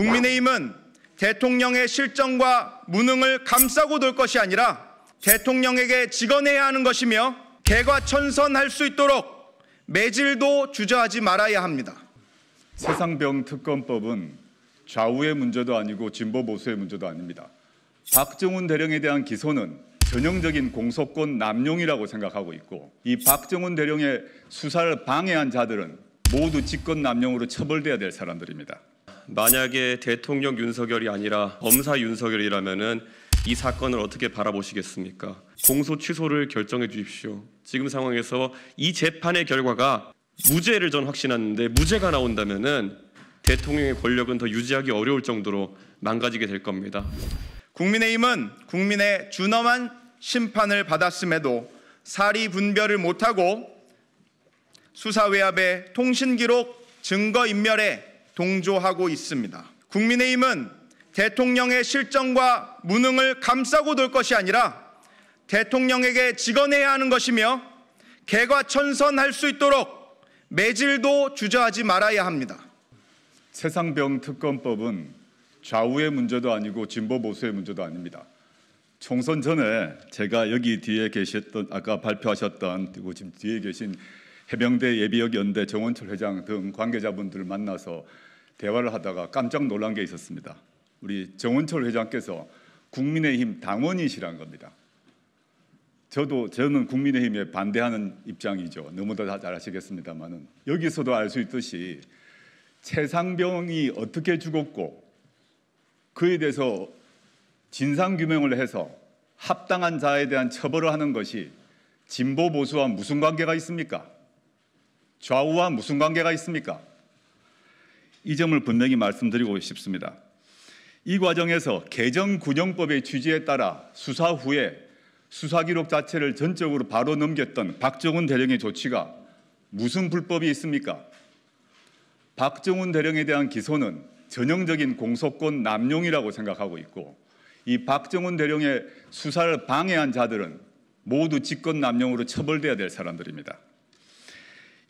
국민의힘은 대통령의 실정과 무능을 감싸고 돌 것이 아니라 대통령에게 직언해야 하는 것이며 개과천선할 수 있도록 매질도 주저하지 말아야 합니다. 세상병 특검법은 좌우의 문제도 아니고 진보 보수의 문제도 아닙니다. 박정훈 대령에 대한 기소는 전형적인 공소권 남용이라고 생각하고 있고 이 박정훈 대령의 수사를 방해한 자들은 모두 직권 남용으로 처벌돼야 될 사람들입니다. 만약에 대통령 윤석열이 아니라 검사 윤석열이라면은 이 사건을 어떻게 바라보시겠습니까? 공소 취소를 결정해 주십시오. 지금 상황에서 이 재판의 결과가 무죄를 전 확신하는데 무죄가 나온다면은 대통령의 권력은 더 유지하기 어려울 정도로 망가지게 될 겁니다. 국민의힘은 국민의 준엄한 심판을 받았음에도 사리 분별을 못하고 수사 외압에 통신 기록 증거 인멸에 동조하고 있습니다. 국민의힘은 대통령의 실정과 무능을 감싸고 돌 것이 아니라 대통령에게 직언해야 하는 것이며 개과천선할 수 있도록 매질도 주저하지 말아야 합니다. 세상병 특검법은 좌우의 문제도 아니고 진보 보수의 문제도 아닙니다. 총선 전에 제가 여기 뒤에 계셨던 아까 발표하셨던 그리고 지금 뒤에 계신 해병대 예비역 연대 정원철 회장 등 관계자분들을 만나서 대화를 하다가 깜짝 놀란 게 있었습니다. 우리 정원철 회장께서 국민의힘 당원이시란 겁니다. 저도 저는 국민의힘에 반대하는 입장이죠. 너무나 잘 아시겠습니다만은 여기서도 알 수 있듯이 최상병이 어떻게 죽었고 그에 대해서 진상 규명을 해서 합당한 자에 대한 처벌을 하는 것이 진보 보수와 무슨 관계가 있습니까? 좌우와 무슨 관계가 있습니까? 이 점을 분명히 말씀드리고 싶습니다. 이 과정에서 개정군영법의 취지에 따라 수사 후에 수사 기록 자체를 전적으로 바로 넘겼던 박정훈 대령의 조치가 무슨 불법이 있습니까? 박정훈 대령에 대한 기소는 전형적인 공소권 남용이라고 생각하고 있고 이 박정훈 대령의 수사를 방해한 자들은 모두 직권 남용으로 처벌돼야 될 사람들입니다.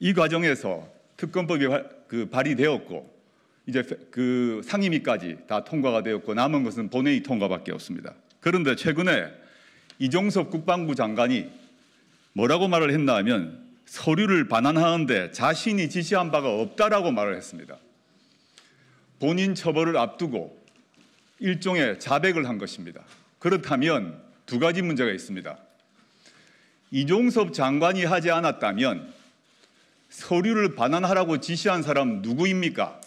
이 과정에서 특검법이 그 발의되었고 이제 그 상임위까지 다 통과가 되었고 남은 것은 본회의 통과밖에 없습니다. 그런데 최근에 이종섭 국방부 장관이 뭐라고 말을 했나 하면 서류를 반환하는데 자신이 지시한 바가 없다라고 말을 했습니다. 본인 처벌을 앞두고 일종의 자백을 한 것입니다. 그렇다면 두 가지 문제가 있습니다. 이종섭 장관이 하지 않았다면 서류를 반환하라고 지시한 사람 누구입니까?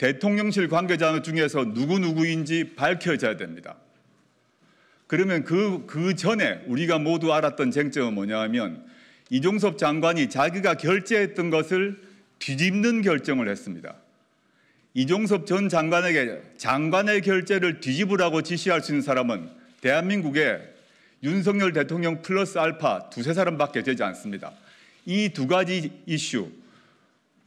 대통령실 관계자 중에서 누구누구인지 밝혀져야 됩니다. 그러면 그, 그 전에 우리가 모두 알았던 쟁점은 뭐냐 하면 이종섭 장관이 자기가 결재했던 것을 뒤집는 결정을 했습니다. 이종섭 전 장관에게 장관의 결재를 뒤집으라고 지시할 수 있는 사람은 대한민국에 윤석열 대통령 플러스 알파 두세 사람밖에 되지 않습니다. 이 두 가지 이슈,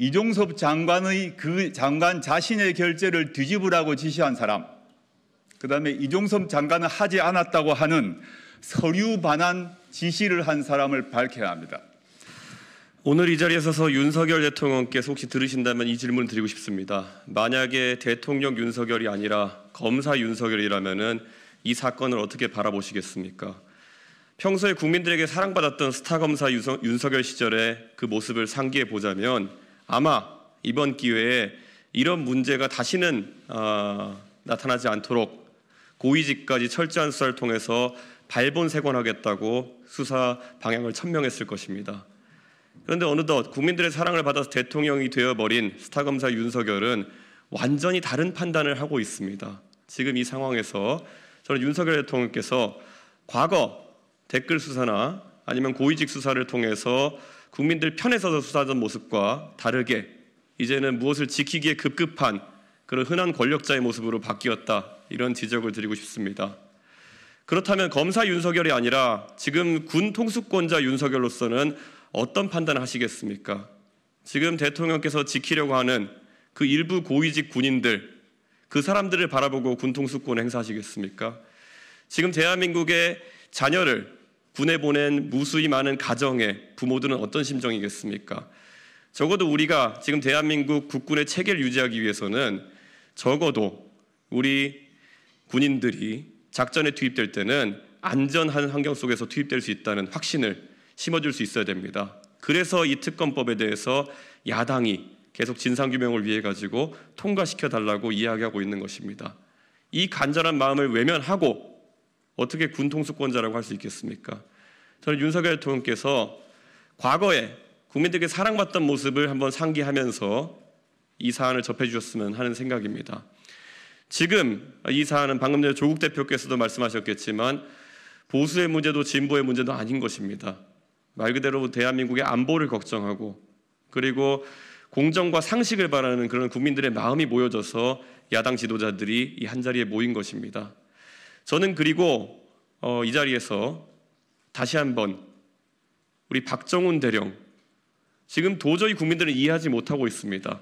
이종섭 장관의 그 장관 자신의 결재를 뒤집으라고 지시한 사람, 그 다음에 이종섭 장관은 하지 않았다고 하는 서류 반환 지시를 한 사람을 밝혀야 합니다. 오늘 이 자리에 서서 윤석열 대통령께서 혹시 들으신다면 이 질문 드리고 싶습니다. 만약에 대통령 윤석열이 아니라 검사 윤석열이라면이 사건을 어떻게 바라보시겠습니까? 평소에 국민들에게 사랑받았던 스타 검사 윤석열 시절의 그 모습을 상기해 보자면 아마 이번 기회에 이런 문제가 다시는 어, 나타나지 않도록 고위직까지 철저한 수사를 통해서 발본색원하겠다고 수사 방향을 천명했을 것입니다. 그런데 어느덧 국민들의 사랑을 받아서 대통령이 되어버린 스타 검사 윤석열은 완전히 다른 판단을 하고 있습니다. 지금 이 상황에서 저는 윤석열 대통령께서 과거 댓글 수사나 아니면 고위직 수사를 통해서 국민들 편에 서서 수사하던 모습과 다르게 이제는 무엇을 지키기에 급급한 그런 흔한 권력자의 모습으로 바뀌었다. 이런 지적을 드리고 싶습니다. 그렇다면 검사 윤석열이 아니라 지금 군 통수권자 윤석열로서는 어떤 판단을 하시겠습니까? 지금 대통령께서 지키려고 하는 그 일부 고위직 군인들, 그 사람들을 바라보고 군통수권 행사하시겠습니까? 지금 대한민국의 자녀를 군에 보낸 무수히 많은 가정의 부모들은 어떤 심정이겠습니까? 적어도 우리가 지금 대한민국 국군의 체계를 유지하기 위해서는 적어도 우리 군인들이 작전에 투입될 때는 안전한 환경 속에서 투입될 수 있다는 확신을 심어줄 수 있어야 됩니다. 그래서 이 특검법에 대해서 야당이 계속 진상규명을 위해 가지고 통과시켜 달라고 이야기하고 있는 것입니다. 이 간절한 마음을 외면하고 어떻게 군 통수권자라고 할 수 있겠습니까? 저는 윤석열 대통령께서 과거에 국민들에게 사랑받던 모습을 한번 상기하면서 이 사안을 접해 주셨으면 하는 생각입니다. 지금 이 사안은 방금 전에 조국 대표께서도 말씀하셨겠지만 보수의 문제도 진보의 문제도 아닌 것입니다. 말 그대로 대한민국의 안보를 걱정하고 그리고 공정과 상식을 바라는 그런 국민들의 마음이 모여져서 야당 지도자들이 이 한자리에 모인 것입니다. 저는 그리고 어, 이 자리에서 다시 한번 우리 박정훈 대령 지금 도저히 국민들은 이해하지 못하고 있습니다.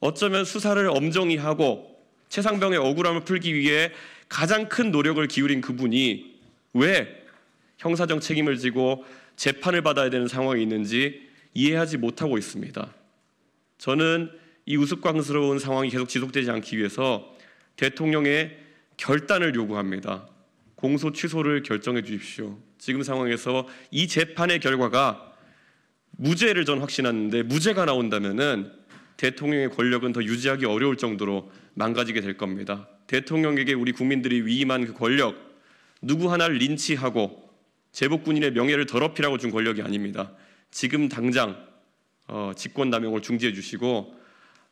어쩌면 수사를 엄정히 하고 최상병의 억울함을 풀기 위해 가장 큰 노력을 기울인 그분이 왜 형사적 책임을 지고 재판을 받아야 되는 상황이 있는지 이해하지 못하고 있습니다. 저는 이 우스꽝스러운 상황이 계속 지속되지 않기 위해서 대통령의 결단을 요구합니다. 공소 취소를 결정해 주십시오. 지금 상황에서 이 재판의 결과가 무죄를 전 확신하는데 무죄가 나온다면은 대통령의 권력은 더 유지하기 어려울 정도로 망가지게 될 겁니다. 대통령에게 우리 국민들이 위임한 그 권력 누구 하나를 린치하고 제복군인의 명예를 더럽히라고 준 권력이 아닙니다. 지금 당장 어, 직권 남용을 중지해 주시고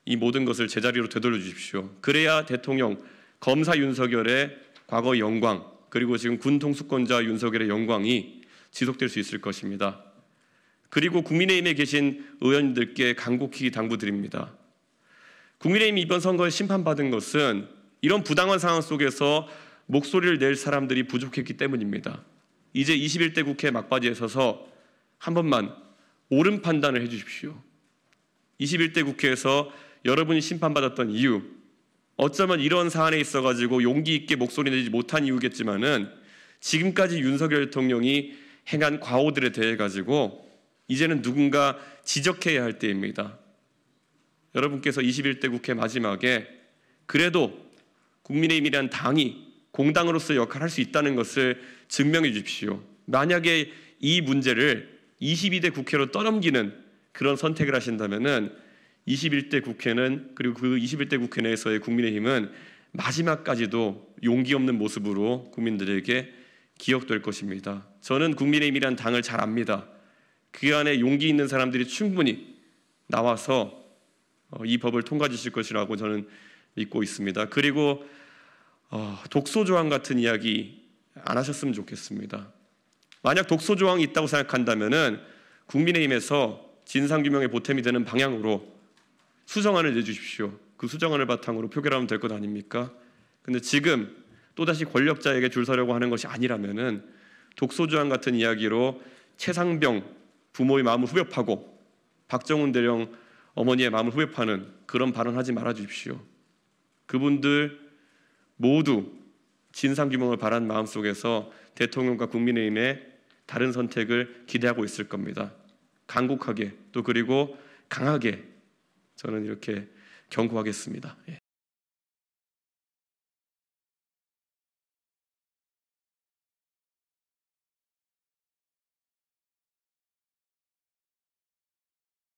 이 모든 것을 제자리로 되돌려 주십시오. 그래야 대통령 검사 윤석열의 과거 영광 그리고 지금 군 통수권자 윤석열의 영광이 지속될 수 있을 것입니다. 그리고 국민의힘에 계신 의원님들께 간곡히 당부드립니다. 국민의힘 이번 선거에 심판받은 것은 이런 부당한 상황 속에서 목소리를 낼 사람들이 부족했기 때문입니다. 이제 21대 국회 막바지에 서서 한 번만 옳은 판단을 해주십시오. 21대 국회에서 여러분이 심판받았던 이유, 어쩌면 이런 사안에 있어 가지고 용기 있게 목소리 내지 못한 이유겠지만은 지금까지 윤석열 대통령이 행한 과오들에 대해 가지고 이제는 누군가 지적해야 할 때입니다. 여러분께서 21대 국회 마지막에 그래도 국민의힘이란 당이 공당으로서 역할을 할 수 있다는 것을 증명해 주십시오. 만약에 이 문제를 22대 국회로 떠넘기는 그런 선택을 하신다면은 21대 국회는 그리고 그 21대 국회 내에서의 국민의힘은 마지막까지도 용기 없는 모습으로 국민들에게 기억될 것입니다. 저는 국민의힘이란 당을 잘 압니다. 그 안에 용기 있는 사람들이 충분히 나와서 어, 이 법을 통과 주실 것이라고 저는 믿고 있습니다. 그리고 어, 독소 조항 같은 이야기 안 하셨으면 좋겠습니다. 만약 독소 조항이 있다고 생각한다면은 국민의힘에서 진상 규명의 보탬이 되는 방향으로 수정안을 내주십시오. 그 수정안을 바탕으로 표결하면 될 것 아닙니까? 근데 지금 또다시 권력자에게 줄 서려고 하는 것이 아니라면은 독소조항 같은 이야기로 최상병 부모의 마음을 후벼파고 박정훈 대령 어머니의 마음을 후벼파는 그런 발언하지 말아 주십시오. 그분들 모두 진상 규명을 바란 마음 속에서 대통령과 국민의힘의 다른 선택을 기대하고 있을 겁니다. 강국하게 또 그리고 강하게 저는 이렇게 경고하겠습니다. 예.